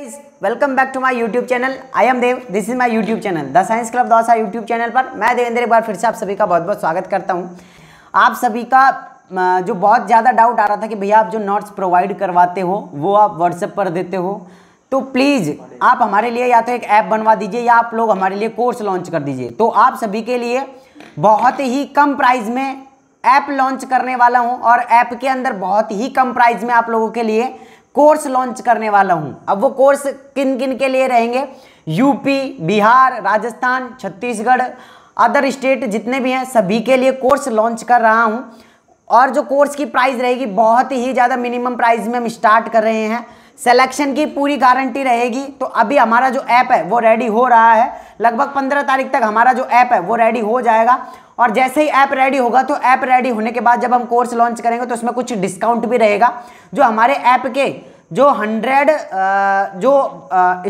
is welcome back to my YouTube channel I am Dev this is my YouTube channel the science club Dausa YouTube channel पर मैं देवेंद्र एक बार फिर से आप सभी का बहुत बहुत स्वागत करता हूँ आप सभी का जो बहुत ज़्यादा डाउट आ रहा था कि भैया आप जो नोट्स प्रोवाइड करवाते हो वो आप व्हाट्सएप पर देते हो तो प्लीज़ आप हमारे लिए या तो एक ऐप बनवा दीजिए या आप लोग हमारे लिए कोर्स लॉन्च कर दीजिए तो आप सभी के लिए बहुत ही कम प्राइस में ऐप लॉन्च करने वाला हूं और ऐप के अंदर बहुत ही कम प्राइस में आप लोगों के लिए कोर्स लॉन्च करने वाला हूं अब वो कोर्स किन किन के लिए रहेंगे UP Bihar Rajasthan Chhattisgarh other state जितने भी हैं सभी के लिए कोर्स लॉन्च कर रहा हूं और जो कोर्स की प्राइस रहेगी बहुत ही ज़्यादा मिनिमम प्राइस में हम स्टार्ट कर रहे हैं सेलेक्शन की पूरी गारंटी रहेगी तो अभी हमारा जो ऐप है वो रेडी हो रहा है लगभग पंद्रह तारीख तक हमारा जो ऐप है वो रेडी हो जाएगा और जैसे ही ऐप रेडी होगा तो ऐप रेडी होने के बाद जब हम कोर्स लॉन्च करेंगे तो उसमें कुछ डिस्काउंट भी रहेगा जो हमारे ऐप के जो हंड्रेड जो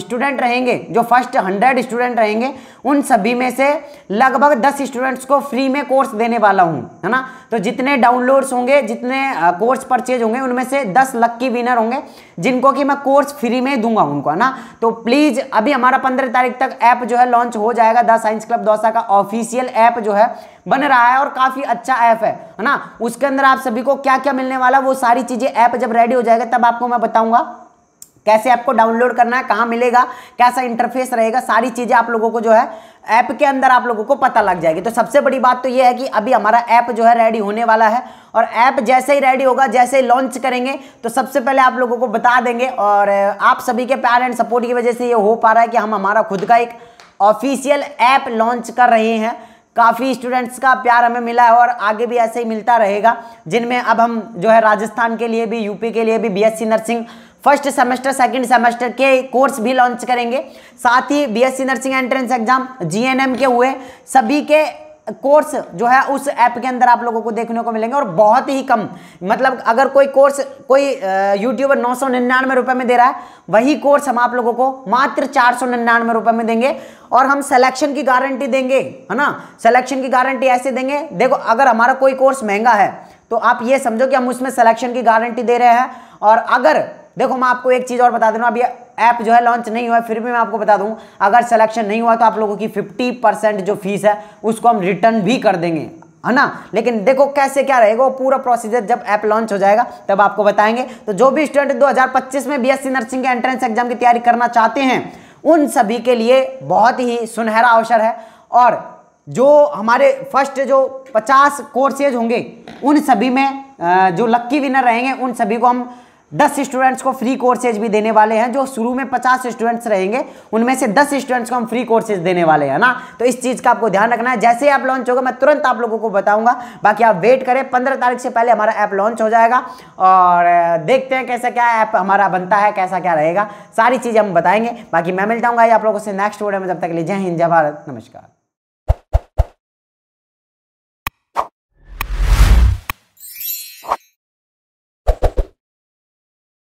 स्टूडेंट रहेंगे जो फर्स्ट हंड्रेड स्टूडेंट रहेंगे उन सभी में से लगभग दस स्टूडेंट्स को फ्री में कोर्स देने वाला हूँ है ना तो जितने डाउनलोड्स होंगे जितने कोर्स परचेज होंगे उनमें से दस लक्की विनर होंगे जिनको कि मैं कोर्स फ्री में दूंगा उनको है ना तो प्लीज़ अभी हमारा पंद्रह तारीख तक ऐप जो है लॉन्च हो जाएगा द साइंस क्लब दौसा का ऑफिशियल ऐप जो है बन रहा है और काफ़ी अच्छा ऐप है है ना उसके अंदर आप सभी को क्या क्या मिलने वाला वो सारी चीज़ें ऐप जब रेडी हो जाएगा तब आपको मैं बताऊंगा कैसे ऐप को डाउनलोड करना है कहाँ मिलेगा कैसा इंटरफेस रहेगा सारी चीज़ें आप लोगों को जो है ऐप के अंदर आप लोगों को पता लग जाएगी तो सबसे बड़ी बात तो ये है कि अभी हमारा ऐप जो है रेडी होने वाला है और ऐप जैसे ही रेडी होगा जैसे ही लॉन्च करेंगे तो सबसे पहले आप लोगों को बता देंगे और आप सभी के प्यार एंड सपोर्ट की वजह से ये हो पा रहा है कि हम हमारा खुद का एक ऑफिशियल ऐप लॉन्च कर रहे हैं काफ़ी स्टूडेंट्स का प्यार हमें मिला है और आगे भी ऐसे ही मिलता रहेगा जिनमें अब हम जो है राजस्थान के लिए भी यूपी के लिए भी BSc nursing first semester second semester के कोर्स भी लॉन्च करेंगे साथ ही BSc nursing entrance exam GNM के हुए सभी के कोर्स जो है उस ऐप के अंदर आप लोगों को देखने को मिलेंगे और बहुत ही कम मतलब अगर कोई कोर्स कोई यूट्यूबर नौ सौ निन्यानवे रुपए में दे रहा है वही कोर्स हम आप लोगों को मात्र चार सौ निन्यानवे रुपए में देंगे और हम सिलेक्शन की गारंटी देंगे है ना सिलेक्शन की गारंटी ऐसे देंगे देखो अगर हमारा कोई कोर्स महंगा है तो आप ये समझो कि हम उसमें सिलेक्शन की गारंटी दे रहे हैं और अगर देखो मैं आपको एक चीज़ और बता देना अभी ऐप जो है लॉन्च नहीं हुआ है फिर भी मैं आपको बता दूं अगर सिलेक्शन नहीं हुआ तो आप लोगों की 50 परसेंट जो फीस है उसको हम रिटर्न भी कर देंगे है ना लेकिन देखो कैसे क्या रहेगा वो पूरा प्रोसीजर जब ऐप लॉन्च हो जाएगा तब आपको बताएंगे तो जो भी स्टूडेंट 2025 में बीएससी नर्सिंग के एंट्रेंस एग्जाम की तैयारी करना चाहते हैं उन सभी के लिए बहुत ही सुनहरा अवसर है और जो हमारे फर्स्ट जो 50 कोर्सेज होंगे उन सभी में जो लक्की विनर रहेंगे उन सभी को हम दस स्टूडेंट्स को फ्री कोर्सेज भी देने वाले हैं जो शुरू में पचास स्टूडेंट्स रहेंगे उनमें से दस स्टूडेंट्स को हम फ्री कोर्सेज देने वाले हैं ना तो इस चीज़ का आपको ध्यान रखना है जैसे आप लॉन्च होगा मैं तुरंत आप लोगों को बताऊंगा बाकी आप वेट करें पंद्रह तारीख से पहले हमारा ऐप लॉन्च हो जाएगा और देखते हैं कैसा क्या ऐप हमारा बनता है कैसा क्या रहेगा सारी चीज़ हम बताएंगे बाकी मैं मिल हूँ आप लोगों से नेक्स्ट वीडियो में जब तक लीजिए लिए जय हिंद जय भारत नमस्कार